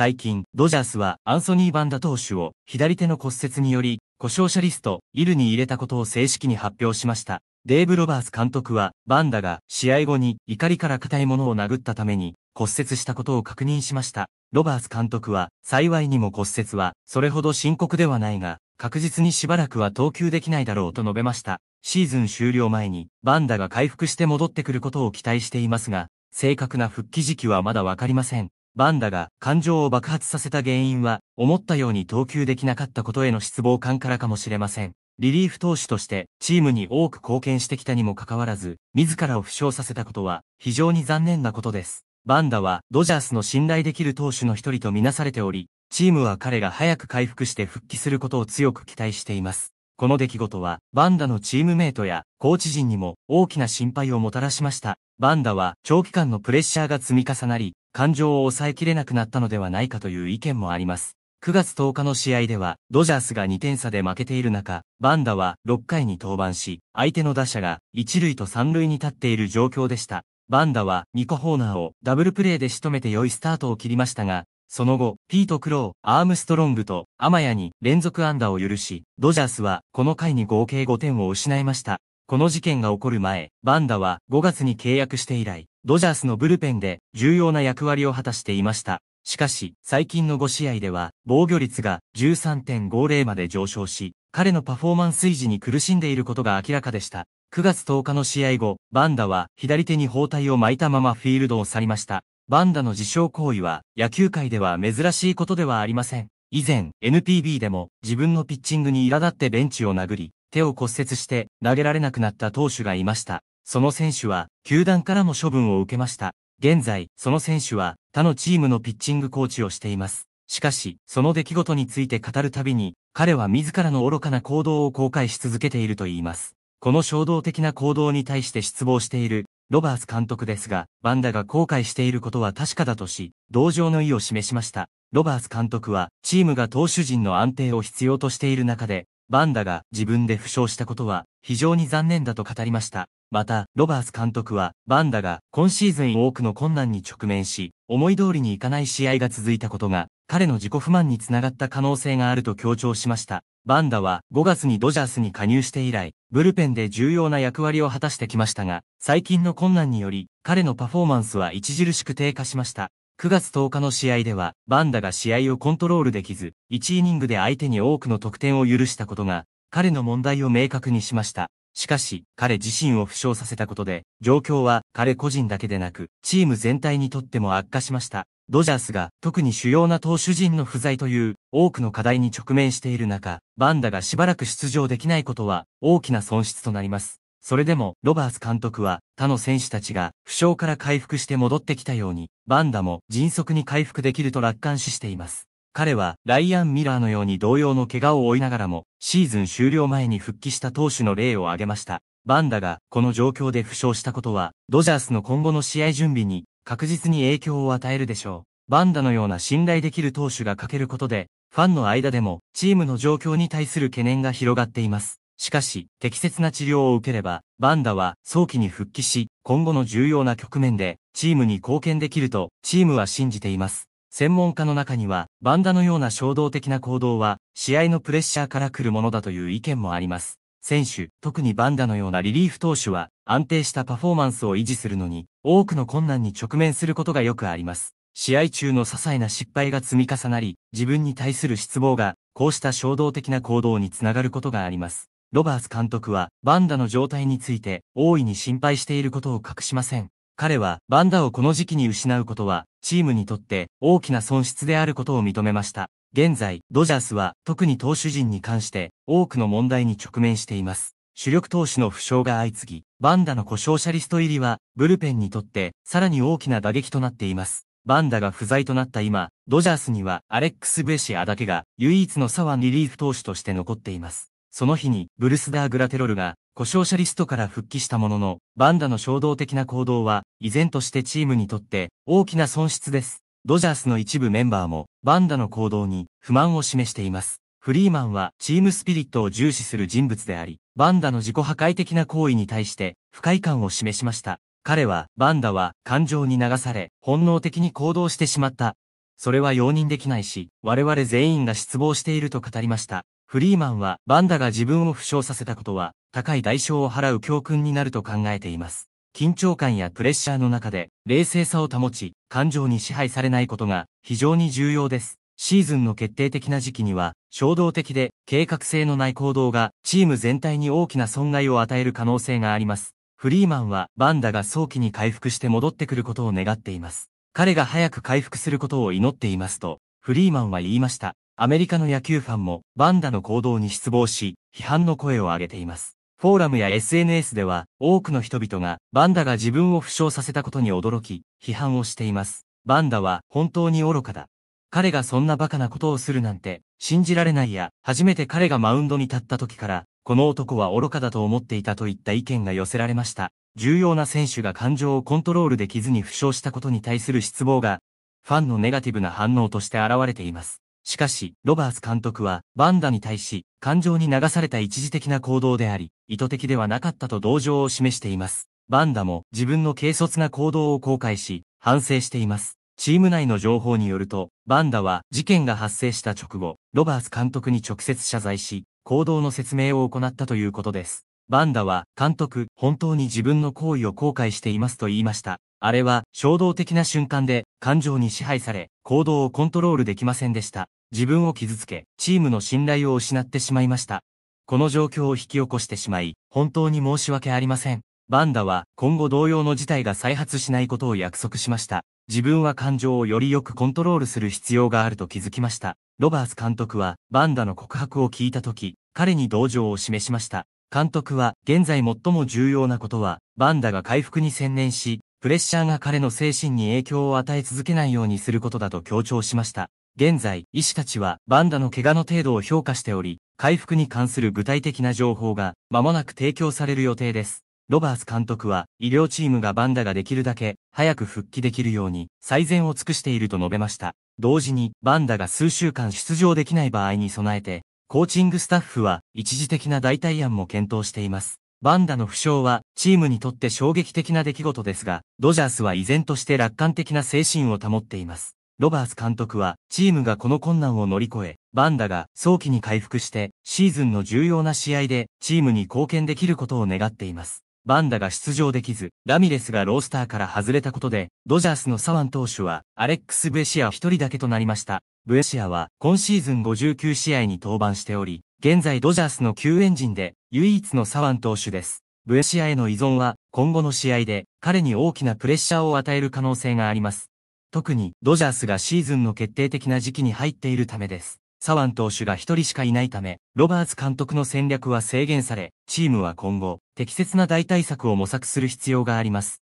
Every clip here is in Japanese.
最近、ドジャースはアンソニー・バンダ投手を左手の骨折により、故障者リスト、イルに入れたことを正式に発表しました。デーブ・ロバース監督は、バンダが試合後に怒りから硬いものを殴ったために骨折したことを確認しました。ロバース監督は、幸いにも骨折はそれほど深刻ではないが、確実にしばらくは投球できないだろうと述べました。シーズン終了前に、バンダが回復して戻ってくることを期待していますが、正確な復帰時期はまだわかりません。バンダが感情を爆発させた原因は、思ったように投球できなかったことへの失望感からかもしれません。リリーフ投手としてチームに多く貢献してきたにもかかわらず、自らを負傷させたことは非常に残念なことです。バンダはドジャースの信頼できる投手の一人とみなされており、チームは彼が早く回復して復帰することを強く期待しています。この出来事は、バンダのチームメイトやコーチ陣にも大きな心配をもたらしました。バンダは長期間のプレッシャーが積み重なり、感情を抑えきれなくなったのではないかという意見もあります。9月10日の試合では、ドジャースが2点差で負けている中、バンダは6回に登板し、相手の打者が1塁と3塁に立っている状況でした。バンダは2個ホーナーをダブルプレーで仕留めて良いスタートを切りましたが、その後、ピート・クロー、アームストロングと、アマヤに連続安打を許し、ドジャースはこの回に合計5点を失いました。この事件が起こる前、バンダは5月に契約して以来、ドジャースのブルペンで重要な役割を果たしていました。しかし、最近の5試合では、防御率が13.50まで上昇し、彼のパフォーマンス維持に苦しんでいることが明らかでした。9月10日の試合後、バンダは左手に包帯を巻いたままフィールドを去りました。バンダの自傷行為は野球界では珍しいことではありません。以前、NPB でも自分のピッチングに苛立ってベンチを殴り、手を骨折して投げられなくなった投手がいました。その選手は、球団からの処分を受けました。現在、その選手は他のチームのピッチングコーチをしています。しかし、その出来事について語るたびに、彼は自らの愚かな行動を後悔し続けていると言います。この衝動的な行動に対して失望しているロバース監督ですが、バンダが後悔していることは確かだとし、同情の意を示しました。ロバース監督は、チームが投手陣の安定を必要としている中で、バンダが自分で負傷したことは、非常に残念だと語りました。また、ロバース監督は、バンダが今シーズン多くの困難に直面し、思い通りにいかない試合が続いたことが、彼の自己不満につながった可能性があると強調しました。バンダは5月にドジャースに加入して以来、ブルペンで重要な役割を果たしてきましたが、最近の困難により、彼のパフォーマンスは著しく低下しました。9月10日の試合では、バンダが試合をコントロールできず、1イニングで相手に多くの得点を許したことが、彼の問題を明確にしました。しかし、彼自身を負傷させたことで、状況は彼個人だけでなく、チーム全体にとっても悪化しました。ドジャースが特に主要な投手陣の不在という多くの課題に直面している中、バンダがしばらく出場できないことは大きな損失となります。それでも、ロバース監督は、他の選手たちが、負傷から回復して戻ってきたように、バンダも迅速に回復できると楽観視しています。彼は、ライアン・ミラーのように同様の怪我を負いながらも、シーズン終了前に復帰した投手の例を挙げました。バンダが、この状況で負傷したことは、ドジャースの今後の試合準備に確実に影響を与えるでしょう。バンダのような信頼できる投手が欠けることで、ファンの間でもチームの状況に対する懸念が広がっています。しかし、適切な治療を受ければ、バンダは早期に復帰し、今後の重要な局面で、チームに貢献できると、チームは信じています。専門家の中には、バンダのような衝動的な行動は、試合のプレッシャーから来るものだという意見もあります。選手、特にバンダのようなリリーフ投手は、安定したパフォーマンスを維持するのに、多くの困難に直面することがよくあります。試合中の些細な失敗が積み重なり、自分に対する失望が、こうした衝動的な行動につながることがあります。ロバーツ監督は、バンダの状態について、大いに心配していることを隠しません。彼は、バンダをこの時期に失うことは、チームにとって大きな損失であることを認めました。現在、ドジャースは、特に投手陣に関して、多くの問題に直面しています。主力投手の負傷が相次ぎ、バンダの故障者リスト入りは、ブルペンにとってさらに大きな打撃となっています。バンダが不在となった今、ドジャースにはアレックス・ベシアだけが唯一の差はリリーフ投手として残っています。その日にブルスダー・グラテロルが故障者リストから復帰したものの、バンダの衝動的な行動は依然としてチームにとって大きな損失です。ドジャースの一部メンバーもバンダの行動に不満を示しています。フリーマンはチームスピリットを重視する人物であり、バンダの自己破壊的な行為に対して不快感を示しました。彼は、バンダは感情に流され、本能的に行動してしまった。それは容認できないし、我々全員が失望していると語りました。フリーマンは、バンダが自分を負傷させたことは、高い代償を払う教訓になると考えています。緊張感やプレッシャーの中で、冷静さを保ち、感情に支配されないことが非常に重要です。シーズンの決定的な時期には、衝動的で計画性のない行動がチーム全体に大きな損害を与える可能性があります。フリーマンはバンダが早期に回復して戻ってくることを願っています。彼が早く回復することを祈っていますと、フリーマンは言いました。アメリカの野球ファンもバンダの行動に失望し、批判の声を上げています。フォーラムや SNS では多くの人々がバンダが自分を負傷させたことに驚き、批判をしています。バンダは本当に愚かだ。彼がそんなバカなことをするなんて、信じられないや、初めて彼がマウンドに立った時から、この男は愚かだと思っていたといった意見が寄せられました。重要な選手が感情をコントロールできずに負傷したことに対する失望が、ファンのネガティブな反応として現れています。しかし、ロバーツ監督は、バンダに対し、感情に流された一時的な行動であり、意図的ではなかったと同情を示しています。バンダも自分の軽率な行動を後悔し、反省しています。チーム内の情報によると、バンダは事件が発生した直後、ロバース監督に直接謝罪し、行動の説明を行ったということです。バンダは、監督、本当に自分の行為を後悔していますと言いました。あれは、衝動的な瞬間で、感情に支配され、行動をコントロールできませんでした。自分を傷つけ、チームの信頼を失ってしまいました。この状況を引き起こしてしまい、本当に申し訳ありません。バンダは今後同様の事態が再発しないことを約束しました。自分は感情をよりよくコントロールする必要があると気づきました。ロバーツ監督は、バンダの告白を聞いたとき、彼に同情を示しました。監督は、現在最も重要なことは、バンダが回復に専念し、プレッシャーが彼の精神に影響を与え続けないようにすることだと強調しました。現在、医師たちは、バンダの怪我の程度を評価しており、回復に関する具体的な情報が、間もなく提供される予定です。ロバース監督は、医療チームがバンダができるだけ、早く復帰できるように、最善を尽くしていると述べました。同時に、バンダが数週間出場できない場合に備えて、コーチングスタッフは、一時的な代替案も検討しています。バンダの負傷は、チームにとって衝撃的な出来事ですが、ドジャースは依然として楽観的な精神を保っています。ロバース監督は、チームがこの困難を乗り越え、バンダが早期に回復して、シーズンの重要な試合で、チームに貢献できることを願っています。バンダが出場できず、ラミレスがロースターから外れたことで、ドジャースのサワン投手は、アレックス・ブエシア一人だけとなりました。ブエシアは、今シーズン59試合に登板しており、現在ドジャースの救援陣で、唯一のサワン投手です。ブエシアへの依存は、今後の試合で、彼に大きなプレッシャーを与える可能性があります。特に、ドジャースがシーズンの決定的な時期に入っているためです。サワン投手が一人しかいないため、ロバーツ監督の戦略は制限され、チームは今後、適切な代替策を模索する必要があります。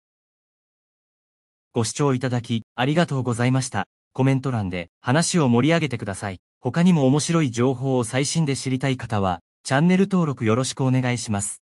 ご視聴いただき、ありがとうございました。コメント欄で話を盛り上げてください。他にも面白い情報を最新で知りたい方は、チャンネル登録よろしくお願いします。